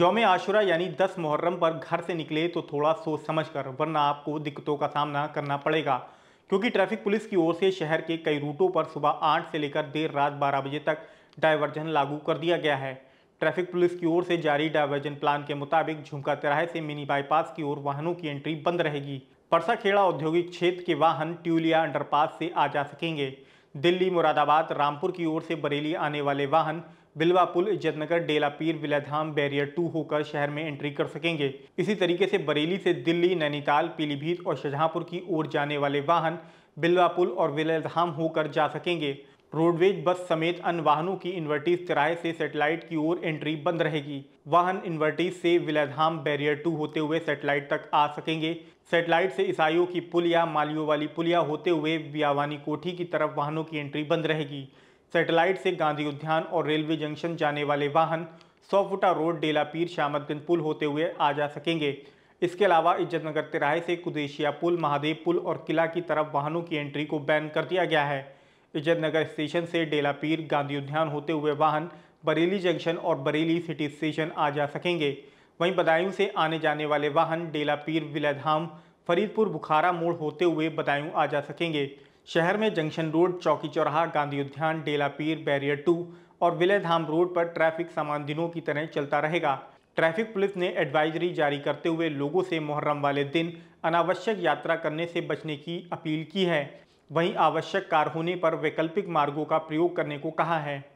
योम आशुरा यानी 10 मुहर्रम पर घर से निकले तो थोड़ा सोच समझ कर वरना आपको दिक्कतों का सामना करना पड़ेगा क्योंकि ट्रैफिक पुलिस की ओर से शहर के कई रूटों पर सुबह आठ से लेकर देर रात बारह बजे तक डायवर्जन लागू कर दिया गया है ट्रैफिक पुलिस की ओर से जारी डायवर्जन प्लान के मुताबिक झुमका तिराहे से मिनी बाईपास की ओर वाहनों की एंट्री बंद रहेगी परसाखेड़ा औद्योगिक क्षेत्र के वाहन ट्यूलिया अंडरपास से आ जा सकेंगे दिल्ली मुरादाबाद रामपुर की ओर से बरेली आने वाले वाहन बिलवा पुल इज्जतनगर डेला पीर विलाधाम बैरियर टू होकर शहर में एंट्री कर सकेंगे इसी तरीके से बरेली से दिल्ली नैनीताल पीलीभीत और शाहजहांपुर की ओर जाने वाले वाहन बिलवा पुल और विलाधाम होकर जा सकेंगे रोडवेज बस समेत अन्य वाहनों की इन्वर्टिस चौराहे से सेटेलाइट की ओर एंट्री बंद रहेगी वाहन इन्वर्टिस से विलाधाम बैरियर टू होते हुए सेटेलाइट तक आ सकेंगे सेटेलाइट से ईसाइयों की पुलिया मालियों वाली पुलिया होते हुए बियावानी कोठी की तरफ वाहनों की एंट्री बंद रहेगी सेटेलाइट से गांधी उद्यान और रेलवे जंक्शन जाने वाले वाहन सौ फुटा रोड डेला पीर पुल होते हुए आ जा सकेंगे इसके अलावा इज्जतनगर तिराहे से कुदेशिया पुल महादेव पुल और किला की तरफ वाहनों की एंट्री को बैन कर दिया गया है विजयनगर स्टेशन से डेलापीर गांधी उद्यान होते हुए वाहन बरेली जंक्शन और बरेली सिटी स्टेशन आ जा सकेंगे वहीं बदायूं से आने जाने वाले वाहन डेलापीर विलधाम फरीदपुर बुखारा मोड़ होते हुए बदायूं आ जा सकेंगे शहर में जंक्शन रोड चौकी चौराहा गांधी उद्यान डेलापीर बैरियर टू और विलयधाम रोड पर ट्रैफिक सामान दिनों की तरह चलता रहेगा ट्रैफिक पुलिस ने एडवाइजरी जारी करते हुए लोगों से मुहर्रम वाले दिन अनावश्यक यात्रा करने से बचने की अपील की है वहीं आवश्यक कार होने पर वैकल्पिक मार्गों का प्रयोग करने को कहा है